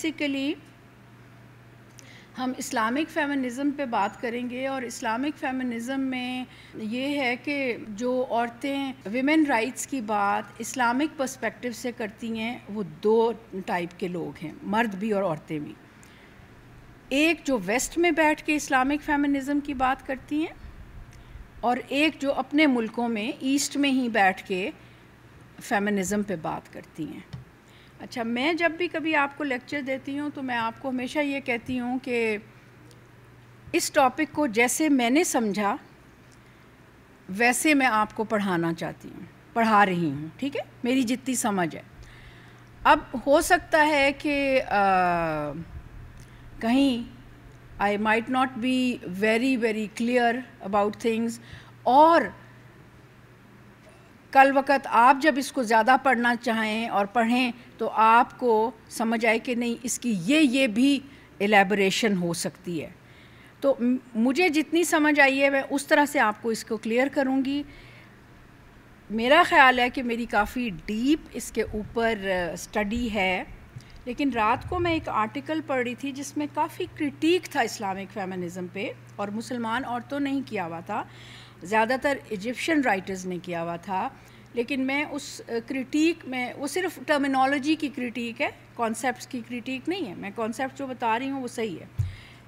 Basically हम Islamic feminism पे बात करेंगे और इस्लामिक फेमिनिज़्म में ये है कि जो औरतें विमेन राइट्स की बात इस्लामिक पर्सपेक्टिव से करती हैं वो दो टाइप के लोग हैं मर्द भी और औरतें भी एक जो वेस्ट में बैठ के इस्लामिक फेमिनिज़्म की बात करती हैं और एक जो अपने मुल्कों में ईस्ट में ही बैठ के फेमिनिज़म पे बात करती हैं अच्छा मैं जब भी कभी आपको लेक्चर देती हूँ तो मैं आपको हमेशा ये कहती हूँ कि इस टॉपिक को जैसे मैंने समझा वैसे मैं आपको पढ़ाना चाहती हूँ पढ़ा रही हूँ ठीक है मेरी जितनी समझ है अब हो सकता है कि कहीं I might not be very very clear about things और कल वक़्त आप जब इसको ज़्यादा पढ़ना चाहें और पढ़ें तो आपको समझ आए कि नहीं इसकी ये ये भी एलेबोरेशन हो सकती है तो मुझे जितनी समझ आई है मैं उस तरह से आपको इसको क्लियर करूँगी मेरा ख़्याल है कि मेरी काफ़ी डीप इसके ऊपर स्टडी है लेकिन रात को मैं एक आर्टिकल पढ़ रही थी जिसमें काफ़ी क्रिटिक था इस्लामिक फेमिनिज़म पे और मुसलमान औरतों नहीं किया हुआ था ज़्यादातर इजिप्शियन राइटर्स ने किया हुआ था लेकिन मैं उस क्रिटिक में वो सिर्फ टर्मिनोलॉजी की क्रिटिक है कॉन्सेप्ट की क्रिटिक नहीं है मैं कॉन्सेप्ट जो बता रही हूँ वो सही है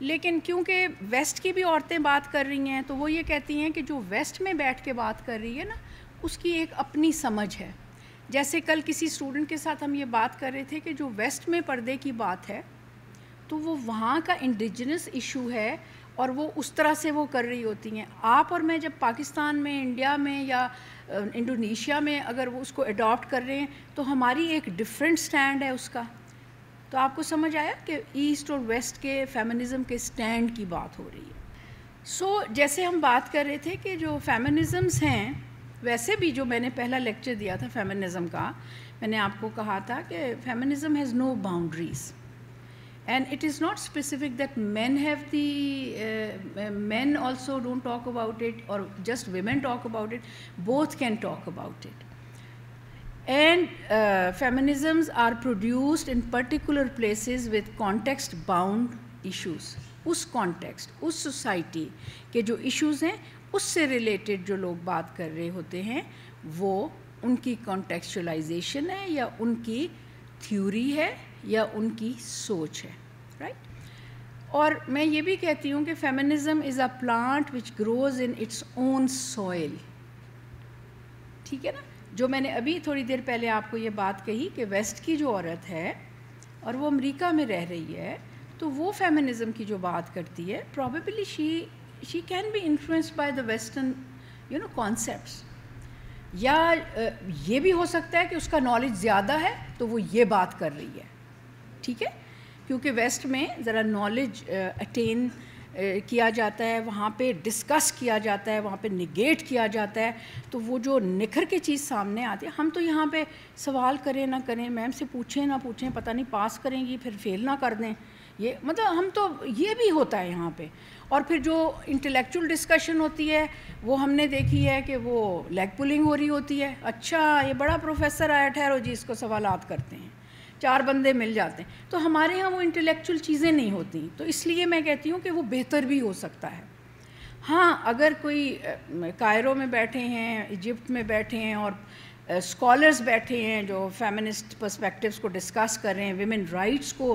लेकिन क्योंकि वेस्ट की भी औरतें बात कर रही हैं तो वो ये कहती हैं कि जो वेस्ट में बैठ के बात कर रही है ना उसकी एक अपनी समझ है जैसे कल किसी स्टूडेंट के साथ हम ये बात कर रहे थे कि जो वेस्ट में पर्दे की बात है तो वो वहाँ का इंडिजिनस इशू है और वो उस तरह से वो कर रही होती हैं आप और मैं जब पाकिस्तान में इंडिया में या इंडोनेशिया में अगर वो उसको अडॉप्ट कर रहे हैं तो हमारी एक डिफरेंट स्टैंड है उसका तो आपको समझ आया कि ईस्ट और वेस्ट के फेमिनिज़म के स्टैंड की बात हो रही है सो so, जैसे हम बात कर रहे थे कि जो फेमिनिज़म्स हैं वैसे भी जो मैंने पहला लेक्चर दिया था फेमिनिज़म का मैंने आपको कहा था कि feminism has no boundaries and it is not specific that men have the uh, men also don't talk about it or just women talk about it both can talk about it and uh, feminisms are produced in particular places with context bound issues उस context उस society के जो issues हैं उससे related जो लोग बात कर रहे होते हैं वो उनकी कॉन्टेक्चुअलाइजेशन है या उनकी थ्योरी है या उनकी सोच है राइट और मैं ये भी कहती हूँ कि feminism is a plant which grows in its own soil ठीक है ना जो मैंने अभी थोड़ी देर पहले आपको ये बात कही कि वेस्ट की जो औरत है और वो अमेरिका में रह रही है तो वो फेमिनिज्म की जो बात करती है probably she she can be influenced by the western you know concept या ये भी हो सकता है कि उसका नॉलेज ज़्यादा है तो वो ये बात कर रही है ठीक है क्योंकि वेस्ट में ज़रा नॉलेज अटेन किया जाता है वहाँ पे डिस्कस किया जाता है वहाँ पे निगेट किया जाता है तो वो जो निखर के चीज़ सामने आती है हम तो यहाँ पे सवाल करें ना करें मैम से पूछें ना पूछें पता नहीं पास करेंगी फिर फेल ना कर दें ये मतलब हम तो ये भी होता है यहाँ पे और फिर जो इंटेलेक्चुअल डिस्कशन होती है वो हमने देखी है कि वो लेग पुलिंग हो रही होती है अच्छा ये बड़ा प्रोफेसर आया ठहरो जी इसको सवाल करते हैं चार बंदे मिल जाते हैं तो हमारे यहाँ वो इंटेलेक्चुअल चीज़ें नहीं होती तो इसलिए मैं कहती हूँ कि वो बेहतर भी हो सकता है हाँ अगर कोई कायरों में बैठे हैं इजिप्ट में बैठे हैं और स्कॉलर्स बैठे हैं जो फेमिनिस्ट पर्सपेक्टिव्स को डिस्कस कर रहे हैं वेमेन राइट्स को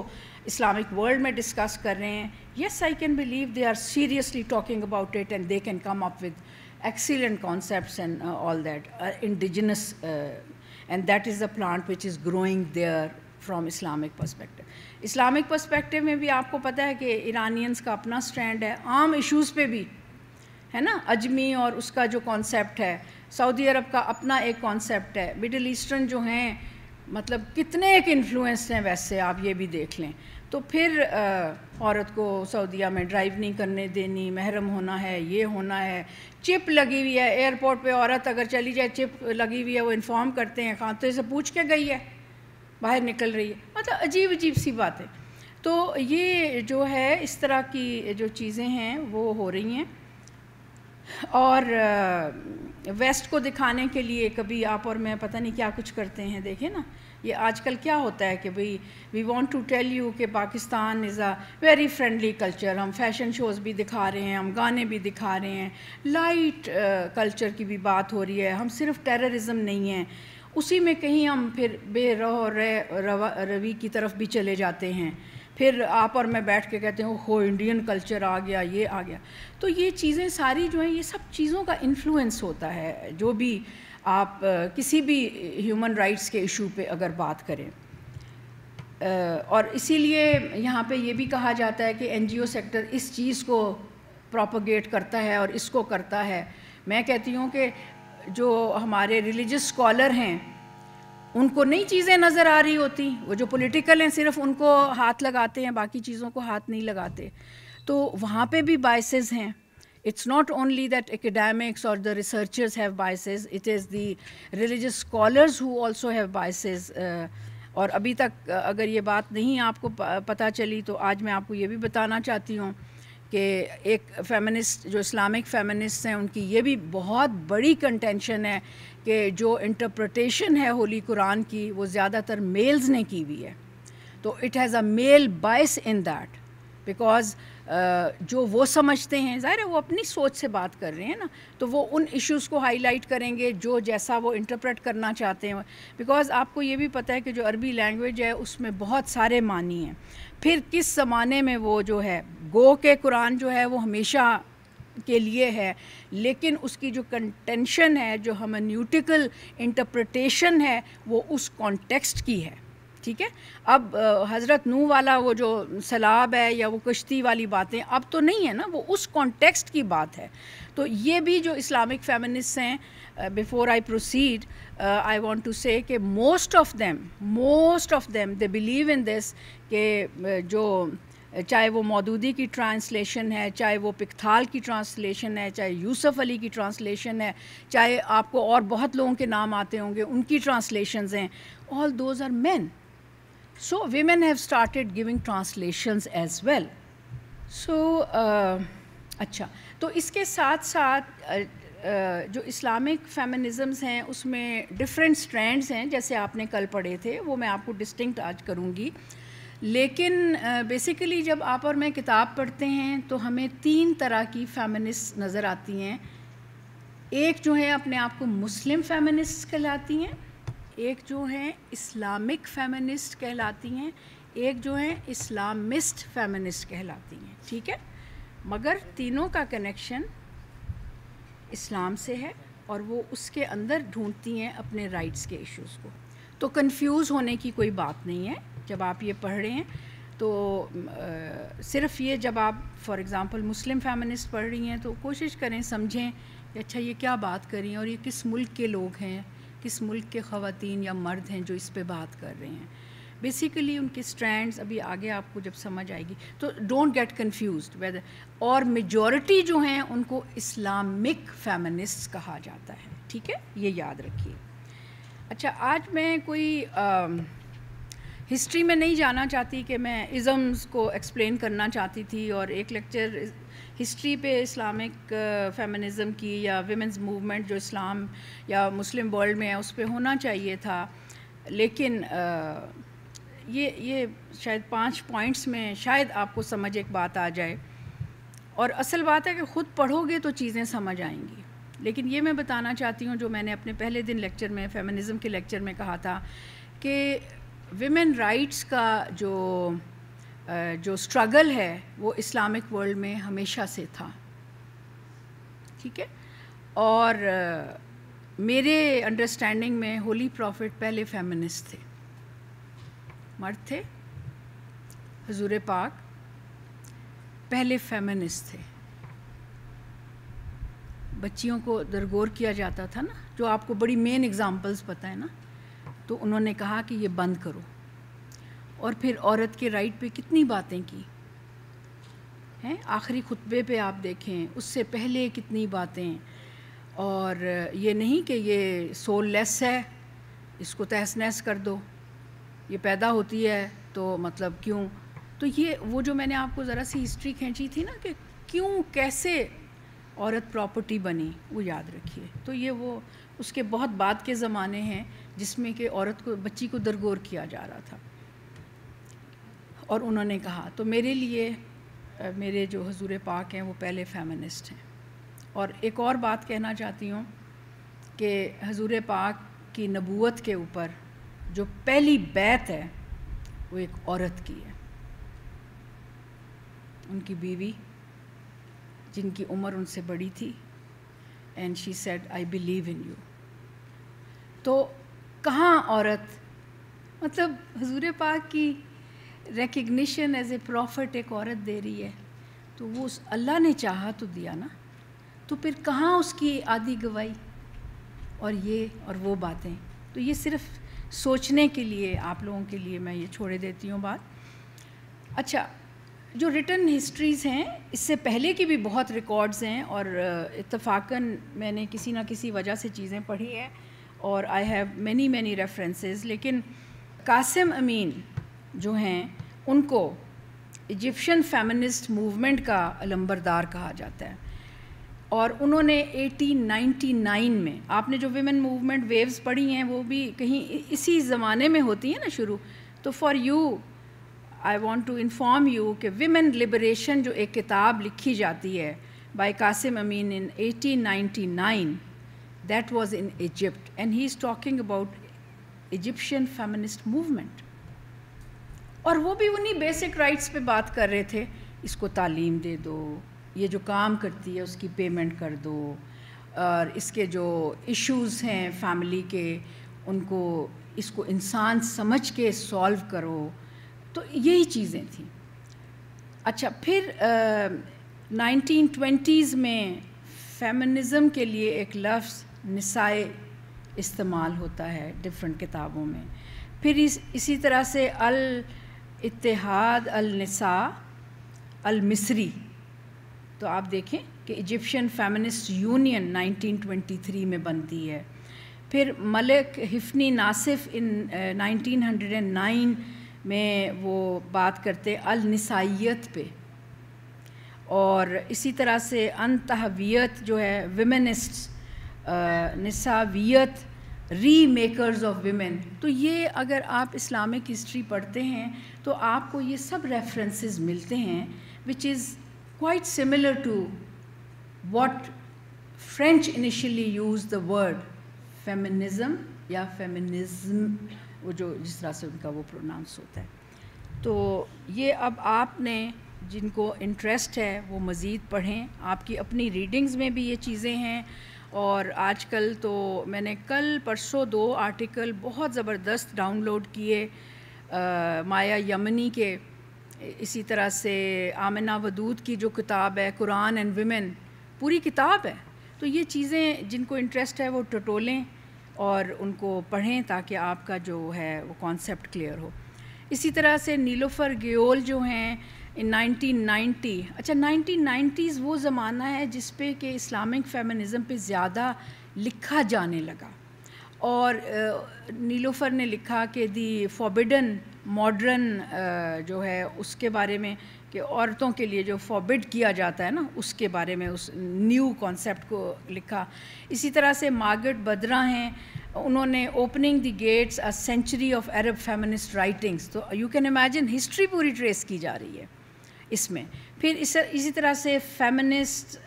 इस्लामिक वर्ल्ड में डिस्कस कर रहे हैं yes I can believe they are seriously talking about it and they can come up with excellent concept and all that indigenous and that is the plant which is growing there from Islamic perspective Islamic perspective में भी आपको पता है कि Iranians का अपना stand है आम इश्यूज़ पे भी है ना अजमी और उसका जो कॉन्सेप्ट है सऊदी अरब का अपना एक कॉन्सेप्ट है मिडिल ईस्टर्न जो हैं मतलब कितने एक इन्फ्लुएंस हैं वैसे आप ये भी देख लें तो फिर आ, औरत को सऊदीया में ड्राइव नहीं करने देनी महरम होना है ये होना है चिप लगी हुई है एयरपोर्ट पे औरत अगर चली जाए चिप लगी हुई है वो इन्फॉर्म करते हैं खाते से पूछ के गई है बाहर निकल रही है मतलब अजीब अजीब सी बात है तो ये जो है इस तरह की जो चीज़ें हैं वो हो रही हैं और वेस्ट को दिखाने के लिए कभी आप और मैं पता नहीं क्या कुछ करते हैं देखें ना ये आजकल क्या होता है कि भाई we want to tell you कि Pakistan is a very friendly culture हम फैशन शोज़ भी दिखा रहे हैं हम गाने भी दिखा रहे हैं लाइट कल्चर की भी बात हो रही है हम सिर्फ टेररिज्म नहीं है उसी में कहीं हम फिर बेरह रह रवि की तरफ भी चले जाते हैं फिर आप और मैं बैठ के कहते हैं हो इंडियन कल्चर आ गया ये आ गया तो ये चीज़ें सारी जो हैं ये सब चीज़ों का इन्फ्लुएंस होता है जो भी आप किसी भी ह्यूमन राइट्स के इशू पे अगर बात करें और इसीलिए यहाँ पे ये भी कहा जाता है कि एनजीओ सेक्टर इस चीज़ को प्रोपोगेट करता है और इसको करता है मैं कहती हूँ कि जो हमारे रिलीजियस स्कॉलर हैं उनको नई चीज़ें नज़र आ रही होती वो जो पॉलिटिकल हैं सिर्फ उनको हाथ लगाते हैं बाकी चीज़ों को हाथ नहीं लगाते तो वहाँ पे भी बाइसेज हैं it's not only that academics और the researchers have biases it is the religious scholars who also have biases uh, और अभी तक अगर ये बात नहीं आपको पता चली तो आज मैं आपको ये भी बताना चाहती हूँ कि एक फेमिनिस्ट जो इस्लामिक फेमिनिस्ट हैं उनकी ये भी बहुत बड़ी कंटेंशन है कि जो इंटरप्रटेशन है होली कुरान की वो ज़्यादातर मेल्स ने की हुई है तो इट हैज़ अ मेल बाइस इन दैट बिकॉज़ जो वो समझते हैं ज़ाहिर है वो अपनी सोच से बात कर रहे हैं ना तो वो उन इश्यूज़ को हाईलाइट करेंगे जो जैसा वो इंटरप्रेट करना चाहते हैं बिकॉज़ आपको ये भी पता है कि जो अरबी लैंग्वेज है उसमें बहुत सारे मानी हैं फिर किस ज़माने में वो जो है गो के कुरान जो है वो हमेशा के लिए है लेकिन उसकी जो कंटेंशन है जो हमन्यूटिकल इंटरप्रटेशन है वो उस कॉन्टेक्स्ट की है ठीक है अब हज़रत नू वाला वो जो सैलाब है या वो कश्ती वाली बातें अब तो नहीं है ना वो उस कॉन्टेक्स्ट की बात है तो ये भी जो इस्लामिक फेमिनिस्ट हैं before I proceed I want to say कि most of them most of them they believe in this के जो चाहे वो मौदूदी की ट्रांसलेशन है चाहे वो पिकथाल की ट्रांसलेशन है चाहे यूसुफ अली की ट्रांसलेशन है चाहे आपको और बहुत लोगों के नाम आते होंगे उनकी ट्रांसलेशन हैं all those are man So women have started giving translations as well. So uh, अच्छा तो इसके साथ साथ जो इस्लामिक फेमिनिज़म्स हैं उसमें डिफरेंट स्ट्रैंड्स हैं जैसे आपने कल पढ़े थे वो मैं आपको डिस्टिंक्ट आज करूँगी लेकिन बेसिकली जब आप और मैं किताब पढ़ते हैं तो हमें तीन तरह की फेमिनिस्ट नज़र आती हैं एक जो है अपने आप को मुस्लिम फेमिनिस्ट कहलाती हैं एक जो हैं इस्लामिक फेमिनिस्ट कहलाती हैं एक जो हैं इस्लामिस्ट फेमिनिस्ट कहलाती हैं ठीक है मगर तीनों का कनेक्शन इस्लाम से है और वो उसके अंदर ढूंढती हैं अपने राइट्स के इश्यूज़ को तो कंफ्यूज होने की कोई बात नहीं है जब आप ये पढ़ रहे हैं तो आ, सिर्फ ये जब आप फॉर एग्ज़ाम्पल मुस्लिम फेमिनिस्ट पढ़ रही हैं तो कोशिश करें समझें कि अच्छा ये क्या बात करें और ये किस मुल्क के लोग हैं किस मुल्क के ख़वान या मर्द हैं जो इस पर बात कर रहे हैं बेसिकली उनके स्ट्रैंड्स अभी आगे आपको जब समझ आएगी तो डोंट गेट कन्फ्यूज वेदर और मेजॉरिटी जो हैं उनको इस्लामिक फैमनिस्ट कहा जाता है ठीक है ये याद रखिए अच्छा आज मैं कोई आ, हिस्ट्री में नहीं जाना चाहती कि मैं इज़म्स को एक्सप्लेन करना चाहती थी और एक लेक्चर हिस्ट्री पे इस्लामिक फेमिनिज़म uh, की या विमेंस मूवमेंट जो इस्लाम या मुस्लिम वर्ल्ड में है उस पर होना चाहिए था लेकिन uh, ये ये शायद पांच पॉइंट्स में शायद आपको समझ एक बात आ जाए और असल बात है कि ख़ुद पढ़ोगे तो चीज़ें समझ आएंगी लेकिन ये मैं बताना चाहती हूँ जो मैंने अपने पहले दिन लेक्चर में फेमिनिज़म के लेक्चर में कहा था कि विमेन राइट्स का जो जो स्ट्रगल है वो इस्लामिक वर्ल्ड में हमेशा से था ठीक है और मेरे अंडरस्टैंडिंग में होली प्रॉफिट पहले फेमिनिस्ट थे मर्द थे हजूर पाक पहले फेमिनिस्ट थे बच्चियों को दरगोर किया जाता था ना जो आपको बड़ी मेन एग्जांपल्स पता है ना तो उन्होंने कहा कि ये बंद करो और फिर औरत के राइट पे कितनी बातें की हैं आखिरी खुतबे पे आप देखें उससे पहले कितनी बातें और ये नहीं कि ये सोल लेस है इसको तहस नहस कर दो ये पैदा होती है तो मतलब क्यों तो ये वो जो मैंने आपको ज़रा सी हिस्ट्री खींची थी ना कि क्यों कैसे औरत प्रॉपर्टी बनी वो याद रखिए तो ये वो उसके बहुत बाद के ज़माने हैं जिसमें कि औरत को बच्ची को दरगोर किया जा रहा था और उन्होंने कहा तो मेरे लिए मेरे जो हजूर पाक हैं वो पहले फेमिनिस्ट हैं और एक और बात कहना चाहती हूँ कि हजूर पाक की नबूत के ऊपर जो पहली बैत है वो एक औरत की है उनकी बीवी जिनकी उम्र उनसे बड़ी थी and she said I believe in you तो कहाँ औरत मतलब हजूर पाक की रिकग्निशन एज ए प्रॉफिट एक औरत दे रही है तो वो उस अल्लाह ने चाहा तो दिया ना तो फिर कहाँ उसकी आधी गवाही और ये और वो बातें तो ये सिर्फ सोचने के लिए आप लोगों के लिए मैं ये छोड़े देती हूँ बात अच्छा जो रिटर्न हिस्ट्रीज़ हैं इससे पहले की भी बहुत रिकॉर्ड्स हैं और इतफाक़न मैंने किसी ना किसी वजह से चीज़ें पढ़ी हैं और I have many many references लेकिन कासिम अमीन जो हैं उनको इजिप्शियन फेमिनिस्ट मूवमेंट का अलंबरदार कहा जाता है और उन्होंने 1899 में आपने जो वीमेन मूवमेंट वेव्स पढ़ी हैं वो भी कहीं इसी ज़माने में होती है ना शुरू तो for you I want to inform you कि वीमेन लिबरेशन जो एक किताब लिखी जाती है by Qasim Amin in 1899 that was in Egypt and he is talking about Egyptian feminist movement और वो भी उन्हीं बेसिक राइट्स पे बात कर रहे थे इसको तालीम दे दो ये जो काम करती है उसकी पेमेंट कर दो और इसके जो इश्यूज़ हैं फैमिली के उनको इसको इंसान समझ के सॉल्व करो तो यही चीज़ें थी अच्छा फिर नाइनटीन ट्वेंटीज़ में फेमिनिज़म के लिए एक लफ्ज़ निसाए इस्तेमाल होता है डिफरेंट किताबों में फिर इस इसी तरह से अल इतिहाद अल अलमिसरी तो आप देखें कि इजिप्शियन फेमिनिस्ट यूनियन 1923 में बनती है फिर मलिक हिफनी नासिफ इन uh, 1909 में वो बात करते अलनसाइत पे और इसी तरह से अनतहवियत जो है विमेनिस्ट नसावियत री मेकर्स ऑफ वीमेन तो ये अगर आप इस्लामिक हिस्ट्री पढ़ते हैं तो आपको ये सब रेफरेंसेस मिलते हैं which is quite similar to what French initially use the word feminism या फेमिनिज्म वो जो जिस तरह से उनका वो प्रोनाउंस होता है तो ये अब आपने जिनको इंटरेस्ट है वो मज़ीद पढ़ें आपकी अपनी रीडिंग्स में भी ये चीज़ें हैं और आजकल तो मैंने कल परसों दो आर्टिकल बहुत ज़बरदस्त डाउनलोड किए माया यमनी के इसी तरह से आमिना वदूद की जो किताब है कुरान एंड विमेन पूरी किताब है तो ये चीज़ें जिनको इंटरेस्ट है वो टटोलें और उनको पढ़ें ताकि आपका जो है वो कॉन्सेप्ट क्लियर हो इसी तरह से नीलोफ़र गयोल जो हैं इन 1990 अच्छा 1990s वो ज़माना है जिस पे कि इस्लामिक फेमिनिज़म पे ज़्यादा लिखा जाने लगा और नीलोफर ने लिखा कि दी फॉबिडन मॉडर्न जो है उसके बारे में कि औरतों के लिए जो फॉबिड किया जाता है ना उसके बारे में उस न्यू कॉन्सेप्ट को लिखा इसी तरह से मार्गट बद्रा हैं उन्होंने opening the gates a century of Arab feminist writings तो यू कैन इमेजिन हिस्ट्री पूरी ट्रेस की जा रही है इसमें फिर इस इसी तरह से feminist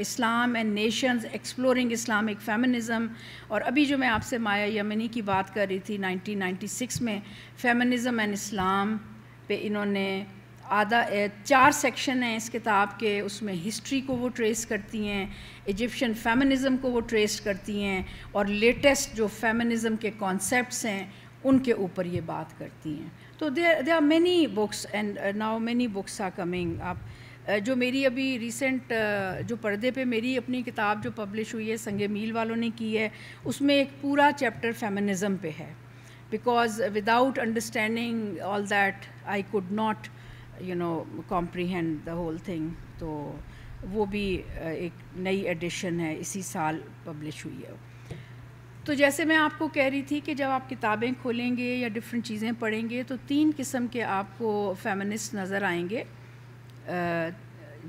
Islam and nations exploring Islamic feminism और अभी जो मैं आपसे माया यमनी की बात कर रही थी 1996 में फेमिनिज्म एंड इस्लाम पे इन्होंने आधा चार सेक्शन हैं इस किताब के उसमें हिस्ट्री को वो ट्रेस करती हैं इजिप्शियन फेमिनिज्म को वो ट्रेस करती हैं और लेटेस्ट जो फेमिनिज़म के कॉन्सेप्ट्स हैं उनके ऊपर ये बात करती हैं तो there they are many books and now many books are coming आप जो मेरी अभी रिसेंट uh, जो पर्दे पे मेरी अपनी किताब जो पब्लिश हुई है संगे मील वालों ने की है उसमें एक पूरा चैप्टर फेमिनिज़म पे है because without understanding all that I could not you know comprehend the whole thing तो वो भी uh, एक नई एडिशन है इसी साल पब्लिश हुई है तो जैसे मैं आपको कह रही थी कि जब आप किताबें खोलेंगे या डिफरेंट चीज़ें पढ़ेंगे तो तीन किस्म के आपको फेमिनिस्ट नज़र आएंगे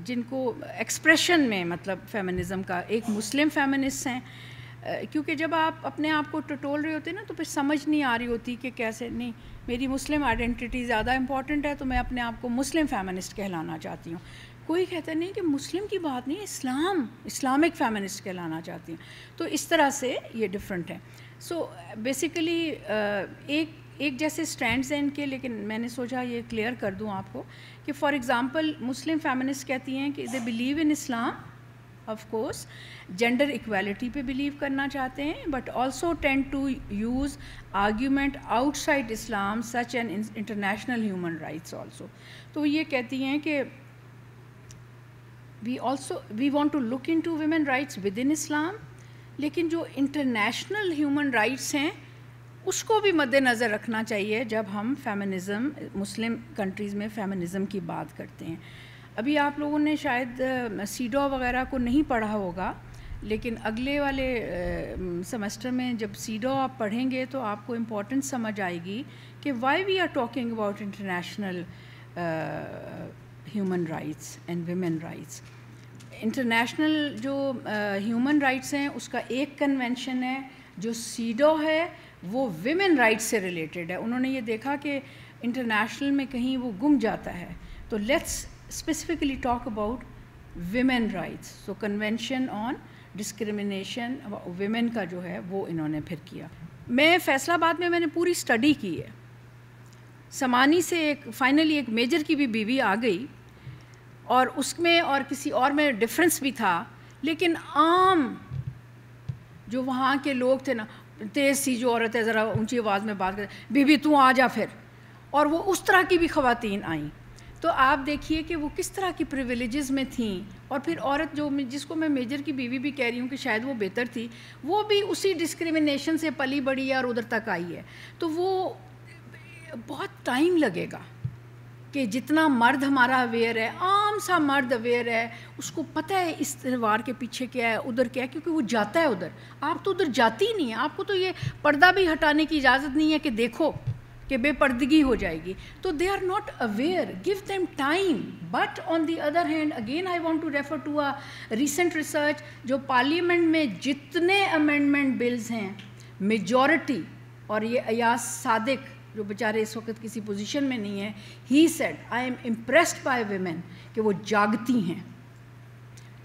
जिनको एक्सप्रेशन में मतलब फेमिनिज़म का एक मुस्लिम फेमिनिस्ट हैं क्योंकि जब आप अपने आप को टटोल रहे होते हैं ना तो फिर समझ नहीं आ रही होती कि कैसे नहीं मेरी मुस्लिम आइडेंटिटी ज़्यादा इम्पॉर्टेंट है तो मैं अपने आप को मुस्लिम फेमिनिस्ट कहलाना चाहती हूँ कोई कहता नहीं कि मुस्लिम की बात नहीं इस्लाम इस्लामिक फेमिनिस्ट कहलाना चाहती हैं तो इस तरह से ये डिफरेंट है सो so, बेसिकली uh, एक एक जैसे स्टैंड्स हैं इनके लेकिन मैंने सोचा ये क्लियर कर दूं आपको कि फॉर एग्जांपल मुस्लिम फेमिनिस्ट कहती हैं कि they believe in Islam of course gender equality पे बिलीव करना चाहते हैं but also tend to use argument outside Islam such and international human rights also तो ये कहती हैं कि we also we want to look into women rights within Islam लेकिन जो इंटरनेशनल ह्यूमन राइट्स हैं उसको भी मद्देनज़र रखना चाहिए जब हम फेमिनिज़म मुस्लिम कंट्रीज़ में फेमिनिज़म की बात करते हैं अभी आप लोगों ने शायद सीडो वगैरह को नहीं पढ़ा होगा लेकिन अगले वाले सेमेस्टर में जब सीडो आप पढ़ेंगे तो आपको इम्पोर्टेंस समझ आएगी कि why we are talking about international human rights and women rights international जो ह्यूमन uh, राइट्स हैं उसका एक कन्वेंशन है जो सीडो है वो वेमेन राइट्स से रिलेटेड है उन्होंने ये देखा कि इंटरनेशनल में कहीं वो गुम जाता है तो let's specifically talk about women rights so convention on discrimination women का जो है वो इन्होंने फिर किया मैं फैसलाबाद में मैंने पूरी स्टडी की है समानी से एक फाइनली एक मेजर की भी बीवी आ गई और उसमें और किसी और में डिफरेंस भी था लेकिन आम जो वहाँ के लोग थे ना तेज़ सी जो औरत है ज़रा ऊंची आवाज़ में बात कर बीबी तू आ जा फिर और वो उस तरह की भी ख़वातीन आईं तो आप देखिए कि वो किस तरह की प्रिविलेज़ में थी और फिर औरत जो जिसको मैं मेजर की बीवी भी कह रही हूँ कि शायद वो बेहतर थी वो भी उसी डिस्क्रिमिनेशन से पली बड़ी है और उधर तक आई है तो वो बहुत टाइम लगेगा कि जितना मर्द हमारा अवेयर है आम सा मर्द अवेयर है उसको पता है इस त्यौहार के पीछे क्या है उधर क्या है क्योंकि वो जाता है उधर आप तो उधर जाती ही नहीं है आपको तो ये पर्दा भी हटाने की इजाज़त नहीं है कि देखो कि बेपर्दगी हो जाएगी तो they are not aware give them time but on the other hand again I want to refer to a recent research जो पार्लियामेंट में जितने अमेंडमेंट बिल्स हैं मेजॉरिटी और ये अयास सादिक जो बेचारे इस वक्त किसी पोजीशन में नहीं है he said I am impressed by women कि वो जागती हैं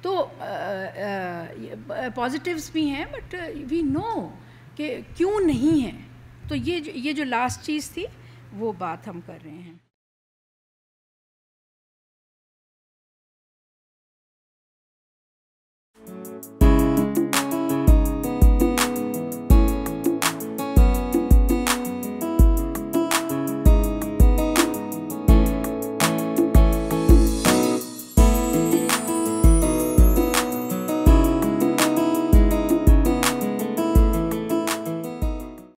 तो पॉजिटिव्स भी हैं बट वी नो कि क्यों नहीं है तो ये ये जो लास्ट चीज़ थी वो बात हम कर रहे हैं